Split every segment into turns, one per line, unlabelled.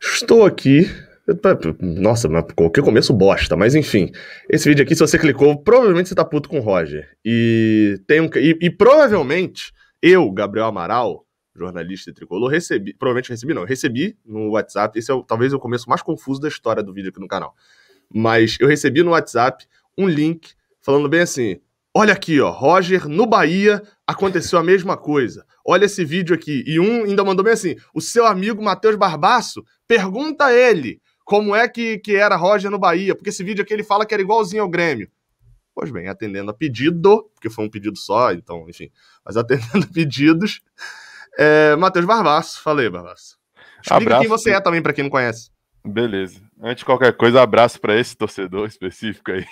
Estou aqui. Nossa, mas eu começo bosta, mas enfim. Esse vídeo aqui, se você clicou, provavelmente você tá puto com o Roger. E tem um. E, e provavelmente eu, Gabriel Amaral, jornalista e tricolor, recebi. Provavelmente recebi, não. Recebi no WhatsApp. Esse é talvez o começo mais confuso da história do vídeo aqui no canal. Mas eu recebi no WhatsApp um link falando bem assim: Olha aqui, ó, Roger, no Bahia aconteceu a mesma coisa. Olha esse vídeo aqui. E um ainda mandou bem assim: o seu amigo Matheus Barbaço, pergunta a ele como é que, que era Roger no Bahia, porque esse vídeo aqui ele fala que era igualzinho ao Grêmio. Pois bem, atendendo a pedido, porque foi um pedido só, então, enfim, mas atendendo a pedidos, é, Matheus Barbaço. Falei, Barbaço. Explica Abraço. quem você é também, para quem não conhece.
Beleza. Antes de qualquer coisa, abraço para esse torcedor específico aí.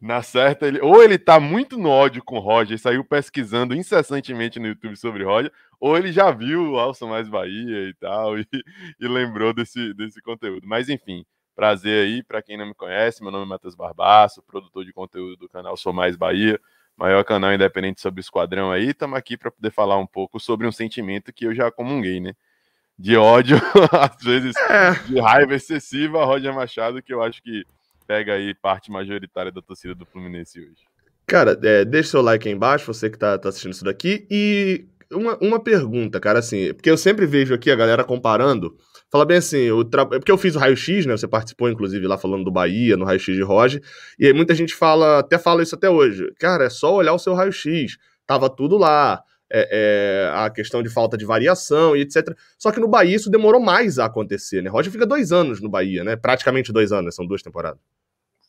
Na certa, ele, ou ele tá muito no ódio com o Roger, saiu pesquisando incessantemente no YouTube sobre Roger, ou ele já viu o Alson mais Bahia e tal, e, e lembrou desse, desse conteúdo. Mas enfim, prazer aí para quem não me conhece. Meu nome é Matheus Barbaço, produtor de conteúdo do canal Sou Mais Bahia, maior canal independente sobre o esquadrão aí. Estamos aqui para poder falar um pouco sobre um sentimento que eu já comunguei, né? de ódio, às vezes é. de raiva excessiva, Roger Machado, que eu acho que pega aí parte majoritária da torcida do Fluminense hoje.
Cara, é, deixa seu like aí embaixo, você que tá, tá assistindo isso daqui. E uma, uma pergunta, cara, assim, porque eu sempre vejo aqui a galera comparando. Fala bem assim, o tra... É porque eu fiz o raio-x, né? Você participou, inclusive, lá falando do Bahia, no raio-x de Roger. E aí muita gente fala, até fala isso até hoje. Cara, é só olhar o seu raio-x. Tava tudo lá é, é, a questão de falta de variação e etc. Só que no Bahia isso demorou mais a acontecer, né? Roger fica dois anos no Bahia, né? Praticamente dois anos, são duas temporadas.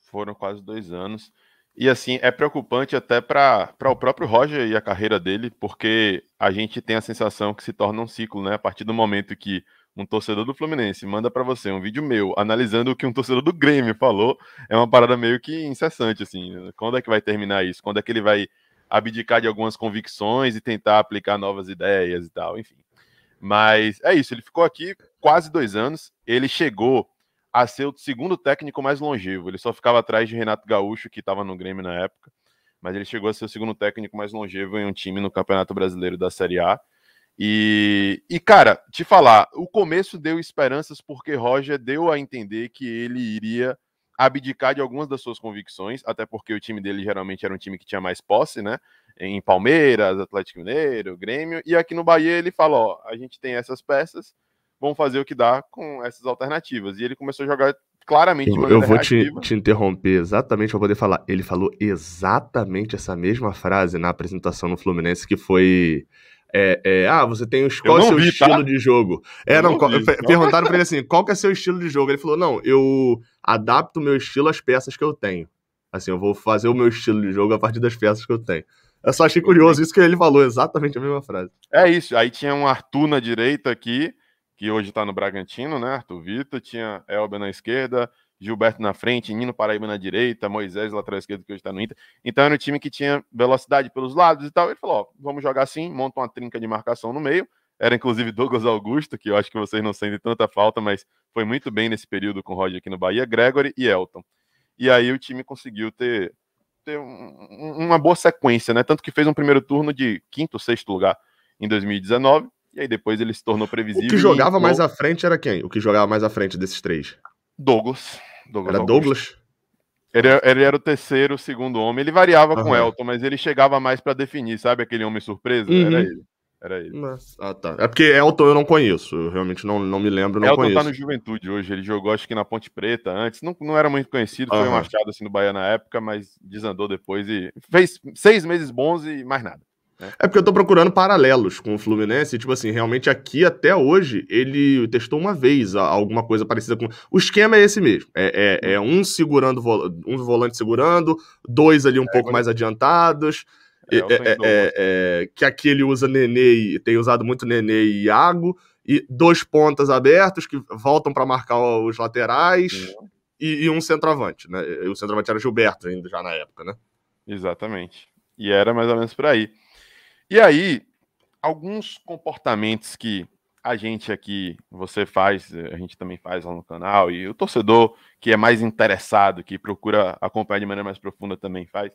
Foram
quase dois anos. E assim, é preocupante até para o próprio Roger e a carreira dele, porque a gente tem a sensação que se torna um ciclo, né? A partir do momento que um torcedor do Fluminense manda para você um vídeo meu analisando o que um torcedor do Grêmio falou, é uma parada meio que incessante, assim. Né? Quando é que vai terminar isso? Quando é que ele vai abdicar de algumas convicções e tentar aplicar novas ideias e tal, enfim. Mas é isso, ele ficou aqui quase dois anos, ele chegou a ser o segundo técnico mais longevo, ele só ficava atrás de Renato Gaúcho, que estava no Grêmio na época, mas ele chegou a ser o segundo técnico mais longevo em um time no Campeonato Brasileiro da Série A. E, e, cara, te falar, o começo deu esperanças porque Roger deu a entender que ele iria abdicar de algumas das suas convicções, até porque o time dele geralmente era um time que tinha mais posse, né? Em Palmeiras, Atlético Mineiro, Grêmio, e aqui no Bahia ele fala: ó, a gente tem essas peças, vamos fazer o que dá com essas alternativas. E ele começou a jogar claramente. Eu, eu vou te,
te, interromper exatamente para poder falar. Ele falou exatamente essa mesma frase na apresentação no Fluminense, que foi é, é, ah, você tem os, qual é o seu vi, tá? estilo tá? de jogo? É, não, não vi, então. perguntaram para ele assim, qual que é seu estilo de jogo? Ele falou, não, eu adapto o meu estilo às peças que eu tenho. Assim, eu vou fazer o meu estilo de jogo a partir das peças que eu tenho. Eu só achei curioso isso que ele falou, exatamente a mesma frase.
É isso, aí tinha um Arthur na direita aqui, que hoje tá no Bragantino, né, Arthur Vitor, tinha Elber na esquerda, Gilberto na frente, Nino Paraíba na direita, Moisés lateral esquerdo que hoje está no Inter. Então era um time que tinha velocidade pelos lados e tal. Ele falou: ó, vamos jogar assim, monta uma trinca de marcação no meio. Era inclusive Douglas Augusto, que eu acho que vocês não sentem tanta falta, mas foi muito bem nesse período com o Roger aqui no Bahia, Gregory e Elton. E aí o time conseguiu ter, ter um, uma boa sequência, né? Tanto que fez um primeiro turno de quinto, sexto lugar em 2019. E aí depois ele se tornou previsível. O que jogava mais à
frente era quem? O que jogava mais à frente desses três? Douglas. Douglas era Douglas. Ele,
é, ele, era o terceiro, segundo homem. Ele variava com Elton, mas ele chegava mais para definir, sabe? Aquele homem surpresa? Uhum. Era ele. Era ele. Mas... Ah, tá.
É porque Elton eu não conheço. Eu realmente não, não me lembro, não Elton conheço. Elton tá no
Juventude hoje. Ele jogou, acho que na Ponte Preta antes. Não, não era muito conhecido. Foi machado um achado assim no Bahia na época, mas desandou depois e fez seis meses bons e mais nada.
É porque eu tô procurando paralelos com o Fluminense. Tipo assim, realmente aqui até hoje ele testou uma vez alguma coisa parecida com. O esquema é esse mesmo. É, é, é um segurando, um volante segurando, dois ali um é, pouco mais adiantados. É, é, é, que aqui ele usa Nenê, tem usado muito Nenê e Iago, e dois pontas abertos que voltam para marcar os laterais e, e, um centroavante, né? E o centroavante era Gilberto ainda já na época, né? Exatamente. E era mais ou menos por aí.
E aí, alguns comportamentos que a gente aqui, você faz, eh, a gente também faz lá no canal, e o torcedor que é mais interessado, que procura acompanhar de maneira mais profunda também faz,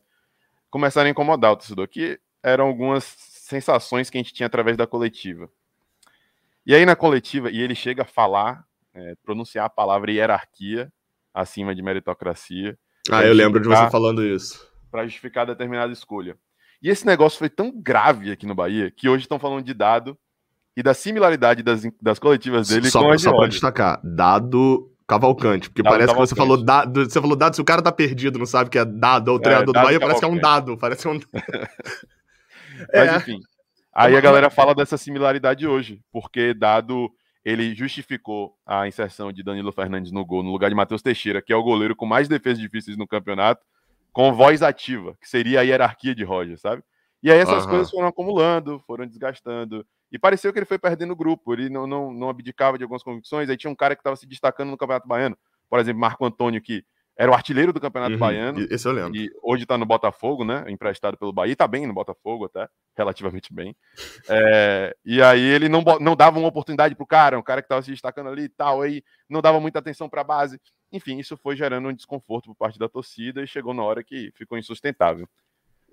começaram a incomodar o torcedor, que eram algumas sensações que a gente tinha através da coletiva. E aí na coletiva, e ele chega a falar, é, pronunciar a palavra hierarquia acima de meritocracia. Ah, eu lembro de você falando isso. Para justificar determinada escolha. E esse negócio foi tão grave aqui no Bahia que hoje estão falando de dado e da similaridade das, das coletivas dele só, com o Só para
destacar, dado Cavalcante, porque dado parece Cavalcante. que você falou dado, você falou dado, se o cara tá perdido, não sabe que é dado, ou é, treinador é, dado do Bahia, parece que é um dado, parece é um... é. Mas enfim,
aí a galera fala dessa similaridade hoje, porque dado ele justificou a inserção de Danilo Fernandes no gol no lugar de Matheus Teixeira, que é o goleiro com mais defesas difíceis no campeonato, com voz ativa, que seria a hierarquia de Roger, sabe? E aí essas uhum. coisas foram acumulando, foram desgastando. E pareceu que ele foi perdendo o grupo, ele não, não, não abdicava de algumas convicções. Aí tinha um cara que estava se destacando no Campeonato Baiano, por exemplo, Marco Antônio, que era o artilheiro do Campeonato uhum, Baiano. Esse eu lembro. E hoje está no Botafogo, né? Emprestado pelo Bahia. está bem no Botafogo até, relativamente bem. É, e aí ele não, não dava uma oportunidade pro cara, um cara que estava se destacando ali e tal. Aí não dava muita atenção para a base. Enfim, isso foi gerando um desconforto por parte da torcida e chegou na hora que ficou insustentável.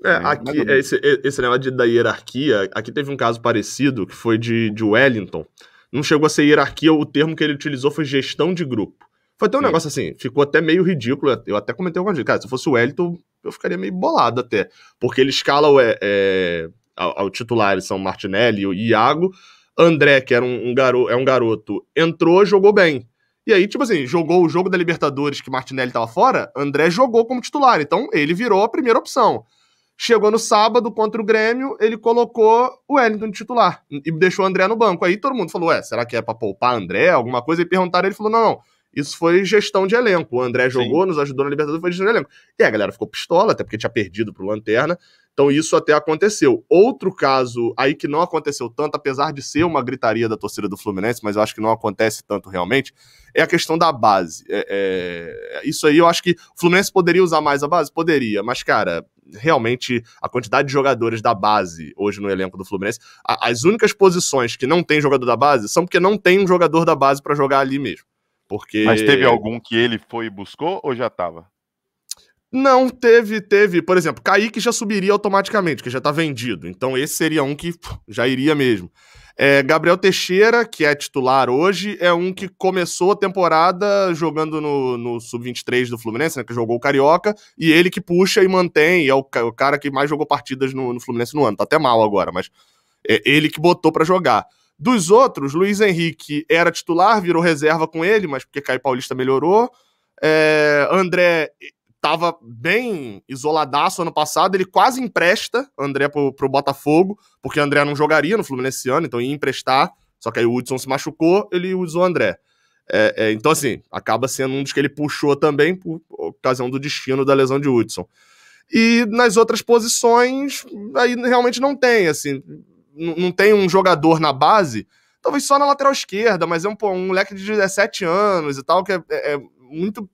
É, é aqui, é esse, é, esse negócio de, da hierarquia, aqui teve um caso parecido que foi de, de Wellington. Não chegou a ser hierarquia, o termo que ele utilizou foi gestão de grupo. Foi até um Sim. negócio assim, ficou até meio ridículo. Eu até comentei alguma coisa. Cara, se fosse o Wellington, eu ficaria meio bolado até. Porque ele escala o, é, é ao, ao titular, eles são Martinelli e Iago. André, que era um, um garoto, é um garoto, entrou, jogou bem. E aí, tipo assim, jogou o jogo da Libertadores que Martinelli tava fora, André jogou como titular. Então, ele virou a primeira opção. Chegou no sábado contra o Grêmio, ele colocou o Wellington de titular e deixou o André no banco. Aí todo mundo falou: Ué, será que é pra poupar André? Alguma coisa? E perguntaram, ele falou: Não, não isso foi gestão de elenco. O André jogou, Sim. nos ajudou na Libertadores, foi gestão de elenco. E a galera ficou pistola, até porque tinha perdido pro Lanterna. Então isso até aconteceu. Outro caso aí que não aconteceu tanto, apesar de ser uma gritaria da torcida do Fluminense, mas eu acho que não acontece tanto realmente, é a questão da base. É, é, isso aí eu acho que o Fluminense poderia usar mais a base? Poderia, mas cara, realmente a quantidade de jogadores da base hoje no elenco do Fluminense, a, as únicas posições que não tem jogador da base são porque não tem um jogador da base para jogar ali mesmo. Porque... Mas teve algum que ele foi e buscou ou já estava? Não, teve, teve. Por exemplo, Kaique já subiria automaticamente, que já está vendido. Então esse seria um que já iria mesmo. É, Gabriel Teixeira, que é titular hoje, é um que começou a temporada jogando no, no Sub-23 do Fluminense, né, que jogou o Carioca, e ele que puxa e mantém, e é o, o, cara que mais jogou partidas no, no Fluminense no ano. Tá até mal agora, mas é ele que botou para jogar. Dos outros, Luiz Henrique era titular, virou reserva com ele, mas porque Caio Paulista melhorou. É, André estava eh, bem isoladaço ano passado, ele quase empresta André para o Botafogo, porque André não jogaria no Fluminense esse ano, então ia emprestar, só que aí o Hudson se machucou, ele usou André. É, é, então, assim, acaba sendo um dos que ele puxou também por ocasião do destino da lesão de Hudson. E nas outras posições, aí realmente não tem, assim não tem um jogador na base, talvez só na lateral esquerda, mas é um, pô, um moleque de 17 anos e tal, que é, é, é muito.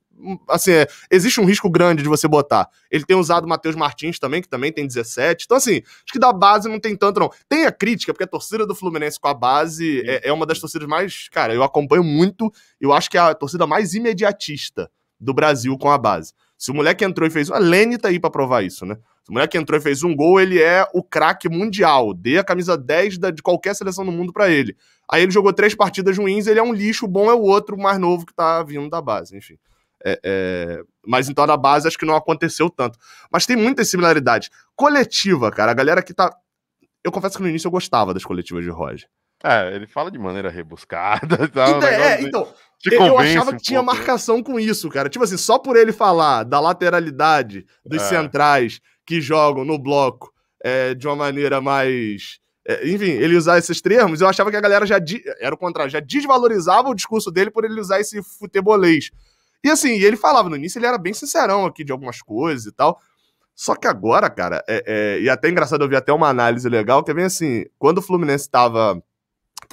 Assim, é, existe um risco grande de você botar. Ele tem usado o Matheus Martins também, que também tem 17. Então, assim, acho que da base não tem tanto, não. Tem a crítica, porque a torcida do Fluminense com a base é, é uma das torcidas mais. Cara, eu acompanho muito. Eu acho que é a torcida mais imediatista do Brasil com a base. Se o moleque entrou e fez. A Lene tá aí pra provar isso, né? O moleque entrou e fez um gol, ele é o craque mundial. Dê a camisa 10 de qualquer seleção do mundo para ele. Aí ele jogou três partidas ruins, ele é um lixo, o bom é o outro, mais novo que tá vindo da base, enfim. É, é... Mas então na base acho que não aconteceu tanto. Mas tem muitas similaridades. Coletiva, cara, a galera que tá. Eu confesso que no início eu gostava das coletivas de Roger.
É, ele fala de maneira rebuscada. então, é, então um é, então eu achava que um tinha pouco, né?
marcação com isso, cara. Tipo assim, só por ele falar da lateralidade dos é. centrais que jogam no bloco é, de uma maneira mais. É, enfim, ele usar esses termos, eu achava que a galera já. Era o contrário, já desvalorizava o discurso dele por ele usar esse futebolês. E assim, ele falava no início, ele era bem sincerão aqui de algumas coisas e tal. Só que agora, cara, é, é, e até é engraçado, eu vi até uma análise legal, que é bem assim, quando o Fluminense estava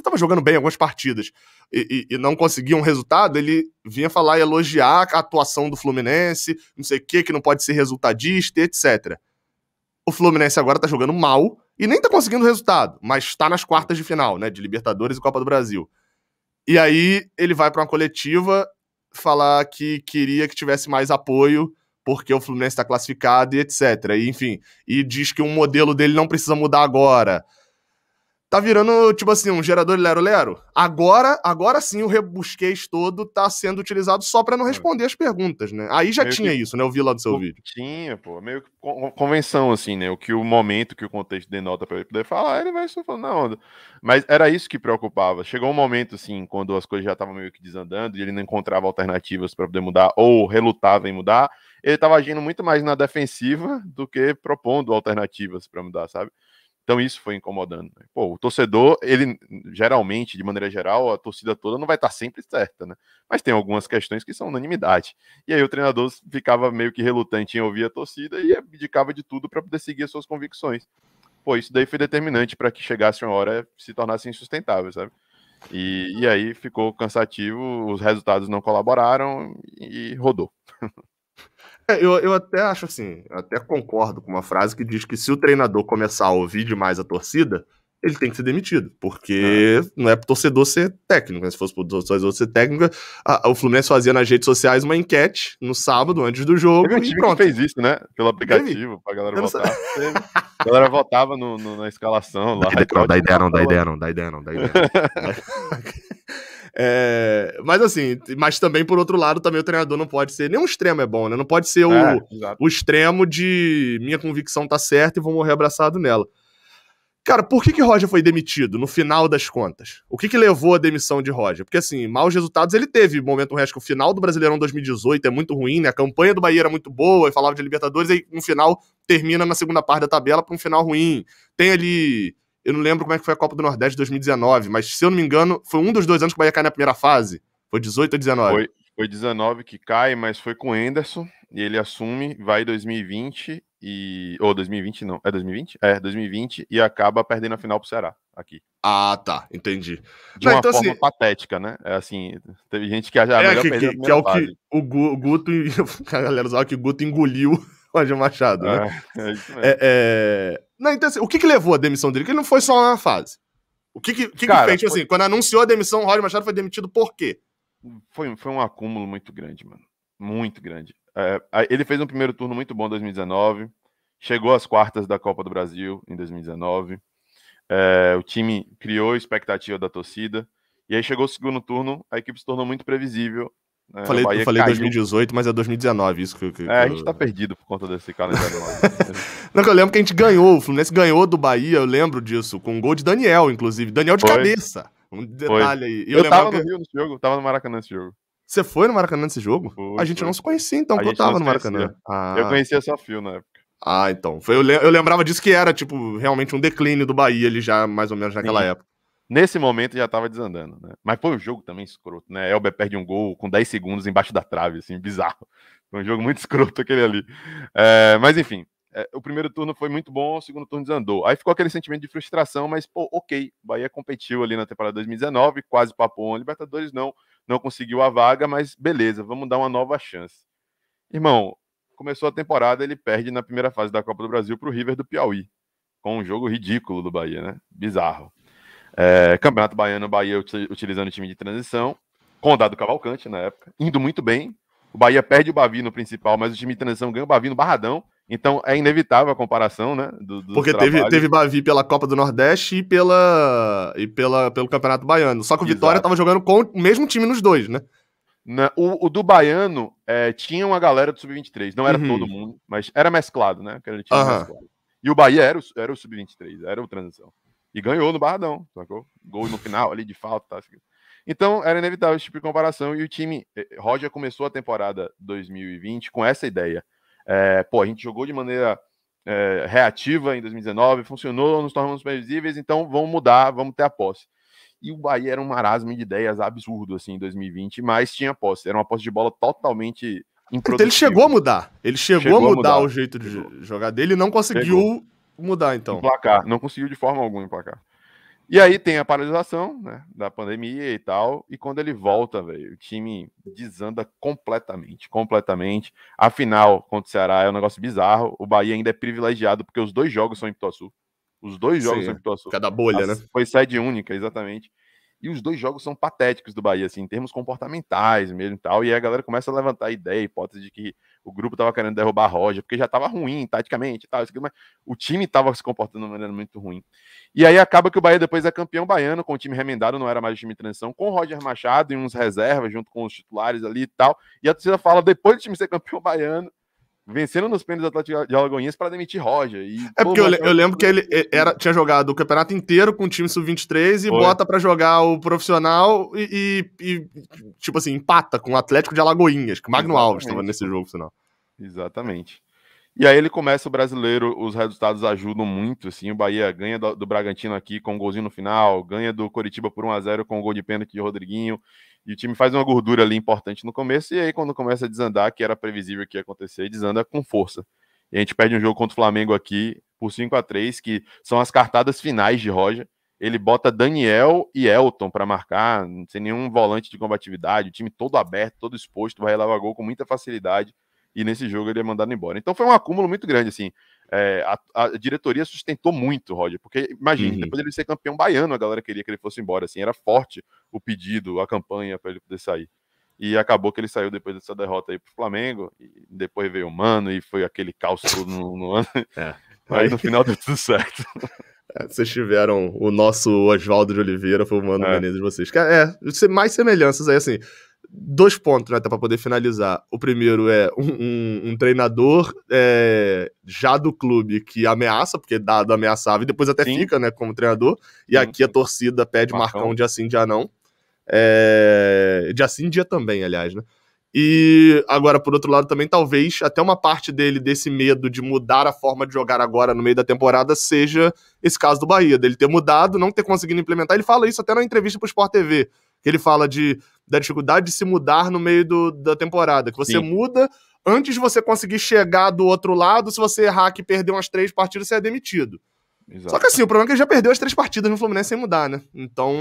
tava jogando bem algumas partidas e, e, e, não conseguia um resultado, ele vinha falar e elogiar a atuação do Fluminense, não sei o que, que não pode ser resultadista, etc. O Fluminense agora tá jogando mal e nem tá conseguindo resultado, mas tá nas quartas de final, né, de Libertadores e Copa do Brasil. E aí ele vai para uma coletiva falar que queria que tivesse mais apoio porque o Fluminense está classificado e etc. E, enfim, e diz que um modelo dele não precisa mudar agora tá virando, tipo assim, um gerador de lero-lero. Agora, agora sim, o rebusquez todo tá sendo utilizado só para não é. responder as perguntas, né? Aí já meio tinha que... isso, né? Eu vi lá do seu Pô, vídeo.
Tinha, pô. Meio que convenção, assim, né? O que o momento, que o contexto denota para ele poder falar, ele vai só falando na onda. Mas era isso que preocupava. Chegou um momento, assim, quando as coisas já estavam meio que desandando e ele não encontrava alternativas para poder mudar ou relutava em mudar, ele tava agindo muito mais na defensiva do que propondo alternativas para mudar, sabe? Então isso foi incomodando. Né? Pô, o torcedor, ele geralmente, de maneira geral, a torcida toda não vai estar sempre certa, né? Mas tem algumas questões que são unanimidade. E aí o treinador ficava meio que relutante em ouvir a torcida e abdicava de tudo para poder seguir as suas convicções. Pô, isso daí foi determinante para que chegasse uma hora se tornasse insustentável, sabe? E, e aí ficou cansativo,
os resultados não colaboraram e rodou. É, eu, eu até acho assim, até concordo com uma frase que diz que se o treinador começar a ouvir demais a torcida, ele tem que ser demitido, porque ah. não é pro torcedor ser técnico. Né? Se fosse pro torcedor ser técnico, a, a, o Fluminense fazia nas redes sociais uma enquete no sábado, antes do jogo. Teve um time pronto. fez isso, né? Pelo aplicativo, pra
galera votar. a galera votava no, no, na escalação lá. Não, dá, ideia, não, dá ideia, não, dá ideia, não, dá ideia, não,
é, mas assim, mas também por outro lado, também o treinador não pode ser. Nenhum extremo é bom, né? Não pode ser o, é, o extremo de minha convicção tá certa e vou morrer abraçado nela. Cara, por que, que Roger foi demitido no final das contas? O que, que levou à demissão de Roger? Porque, assim, maus resultados ele teve. Momento resto que o final do Brasileirão 2018 é muito ruim, né? A campanha do Bahia era muito boa, e falava de Libertadores, e no final termina na segunda parte da tabela para um final ruim. Tem ali eu não lembro como é que foi a Copa do Nordeste de 2019, mas se eu não me engano, foi um dos dois anos que o Bahia cai na primeira fase. Foi 18 ou 19? Foi,
foi 19 que cai, mas foi com o Enderson. E ele assume, vai 2020 e. Ou oh, 2020 não. É 2020? É, 2020 e acaba perdendo a final pro Ceará aqui. Ah, tá. Entendi. De não, uma então, forma assim, patética, né? É assim, teve gente que já é, que, que, que é o que
o, Guto. A galera usava que o Guto engoliu o Roger Machado, né? É, é, é, é não, então, assim, o que, que levou à demissão dele? Que ele não foi só uma na fase. O que, que, que, Cara, que fez? Tipo foi... assim, quando anunciou a demissão, o Roger Machado foi demitido por quê?
Foi, foi um acúmulo muito grande, mano. Muito grande. É, ele fez um primeiro turno muito bom em 2019. Chegou às quartas da Copa do Brasil em 2019.
É, o time
criou expectativa da torcida. E aí chegou o segundo turno, a equipe se tornou muito previsível. Né? Falei, eu falei 2018,
mas é 2019 isso que, que, que... É, a gente tá perdido
por conta desse calendário.
Não, eu lembro que a gente ganhou, o Fluminense ganhou do Bahia, eu lembro disso, com um gol de Daniel, inclusive. Daniel de foi. cabeça. Um detalhe foi. aí. Eu, eu tava que... no
Rio nesse jogo, tava no Maracanã
nesse jogo. Você foi no Maracanã nesse jogo? Foi, a gente não se conhecia então, porque eu tava no Maracanã. Ah. Eu conhecia só Fio na época. Ah, então. Foi, eu, eu, lembrava disso que era, tipo, realmente um declínio do Bahia ali já, mais ou menos naquela Sim. época. Nesse momento já tava desandando, né? Mas foi um jogo
também escroto, né? Elber perde um gol com 10 segundos embaixo da trave, assim, bizarro. Foi um jogo muito escroto aquele ali. É, mas enfim, é, o primeiro turno foi muito bom, o segundo turno desandou. Aí ficou aquele sentimento de frustração, mas, pô, ok, Bahia competiu ali na temporada 2019, quase papou a Libertadores, não, não conseguiu a vaga, mas beleza, vamos dar uma nova chance. Irmão, começou a temporada, ele perde na primeira fase da Copa do Brasil para o River do Piauí, com um jogo ridículo do Bahia, né? Bizarro. É, Campeonato Baiano, o Bahia utilizando o time de transição, com o Dado Cavalcante na época, indo muito bem. O Bahia perde o Bavi no principal, mas o time de transição ganha o Bavi no Barradão. Então é inevitável a comparação, né? Do, do Porque teve, teve
Bavi pela Copa do Nordeste e, pela, e pela, pelo Campeonato Baiano. Só que o Exato. Vitória estava jogando com o mesmo time nos dois, né? Na, né, o, o, do Baiano é, tinha uma galera do Sub-23.
Não era uhum. todo mundo, mas era mesclado, né? Era mesclado. E o Bahia era o, era o Sub-23, era o transição. E ganhou no Barradão, sacou? Gol no final ali de falta, tá? Assim. Então era inevitável esse tipo de comparação. E o time. Eh, Roger começou a temporada 2020 com essa ideia é, pô, a gente jogou de maneira é, reativa em 2019, funcionou, nos tornamos previsíveis, então vamos mudar, vamos ter a posse. E o Bahia era um marasmo de ideias absurdo assim em 2020, mas tinha posse, era uma posse de bola totalmente então, improdutiva. Ele chegou a mudar, ele chegou, chegou a, mudar a, mudar o
jeito de chegou. jogar dele e não
conseguiu chegou. mudar então. Emplacar, não conseguiu de forma alguma emplacar. E aí tem a paralisação né, da pandemia e tal. E quando ele volta, velho, o time desanda completamente, completamente. A final contra o Ceará é um negócio bizarro. O Bahia ainda é privilegiado porque os dois jogos são em Pituaçu. Os dois jogos Sim, são em Pituaçu. Cada bolha, As, né? Foi sede única, exatamente. E os dois jogos são patéticos do Bahia, assim, em termos comportamentais mesmo e tal. E aí a galera começa a levantar a ideia, a hipótese de que o grupo estava querendo derrubar a Roger, porque já estava ruim taticamente, tal, isso aqui, mas o time estava se comportando de uma maneira muito ruim. E aí acaba que o Bahia depois é campeão baiano, com o time remendado, não era mais o time de transição, com o Roger Machado e uns reservas junto com os titulares ali e tal. E a torcida fala, depois do time ser campeão baiano, vencendo nos pênaltis do Atlético de Alagoinhas para demitir Roger. E, é porque eu, eu, lembro
que ele era, tinha jogado o campeonato inteiro com o time sub-23 e Foi. bota para jogar o profissional e, e, e, tipo assim, empata com o Atlético de Alagoinhas, que Magno Exatamente. Alves estava nesse jogo final.
Exatamente. E aí ele começa o brasileiro, os resultados ajudam muito, assim, o Bahia ganha do, do Bragantino aqui com um golzinho no final, ganha do Coritiba por 1 a 0 com o um gol de pênalti de Rodriguinho, e o time faz uma gordura ali importante no começo, e aí quando começa a desandar, que era previsível que ia acontecer, desanda com força. E a gente perde um jogo contra o Flamengo aqui por 5 a 3 que são as cartadas finais de Roger. Ele bota Daniel e Elton para marcar, sem nenhum volante de combatividade, o time todo aberto, todo exposto, vai levar gol com muita facilidade e nesse jogo ele é mandado embora. Então foi um acúmulo muito grande, assim. É, a, a, diretoria sustentou muito, Roger, porque imagina, uhum. depois ele ser campeão baiano, a galera queria que ele fosse embora, assim, era forte o pedido, a campanha para ele poder sair. E acabou que ele saiu depois dessa derrota aí pro Flamengo, e depois veio o Mano, e foi aquele
caos no, no ano. É. no final deu tudo certo. É, vocês tiveram o nosso Oswaldo de Oliveira foi o Mano é. Menezes de vocês. É, mais semelhanças aí, assim dois pontos, né, até tá, para poder finalizar. O primeiro é um, um, um treinador é, já do clube que ameaça, porque dado ameaçava e depois até sim. fica, né, como treinador. E sim, aqui sim. a torcida pede Marcão, Marcão dia sim, dia não. É, dia sim, dia também, aliás, né? E agora, por outro lado, também talvez até uma parte dele, desse medo de mudar a forma de jogar agora no meio da temporada, seja esse caso do Bahia, dele ter mudado, não ter conseguido implementar. Ele fala isso até na entrevista pro Sport TV, que ele fala de da dificuldade de se mudar no meio do, da temporada. Que você Sim. muda antes de você conseguir chegar do outro lado, se você errar que perder umas três partidas, você é demitido. Exato. Só que assim, o problema é que ele já perdeu as três partidas no Fluminense sem mudar, né? Então,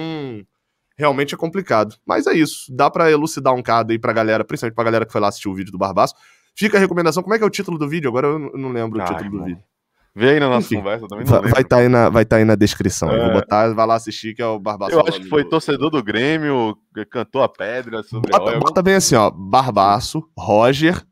realmente é complicado. Mas é isso. Dá para elucidar um cada aí pra galera, principalmente pra galera que foi lá assistir o vídeo do Barbaço. Fica a recomendação. Como é que é o título do vídeo? Agora eu não lembro Ai, o ah, título mano. do vídeo. Vê aí na nossa Enfim, conversa também. vai estar tá aí, na, vai tá aí na descrição. É. Vou botar, vai lá assistir, que é o Barbaça. Eu acho que foi torcedor do Grêmio, cantou a pedra. Sobre bota, bota bem assim, ó. Barbaço, Roger,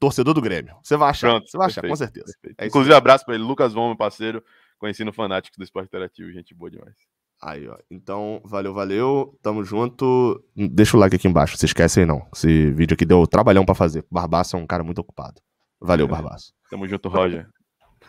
torcedor do Grêmio. Você vai achar. Pronto, você vai achar, com certeza. É Inclusive,
abraço para ele, Lucas Vão, meu parceiro. Conheci no Fanático do Esporte Interativo, gente
boa demais. Aí, ó. Então, valeu, valeu. Tamo junto. Deixa o like aqui embaixo. Se esquece aí, não. Esse vídeo aqui deu trabalhão para fazer. Barbaço é um cara muito ocupado. Valeu, é. Barbaço.
Tamo junto, Roger.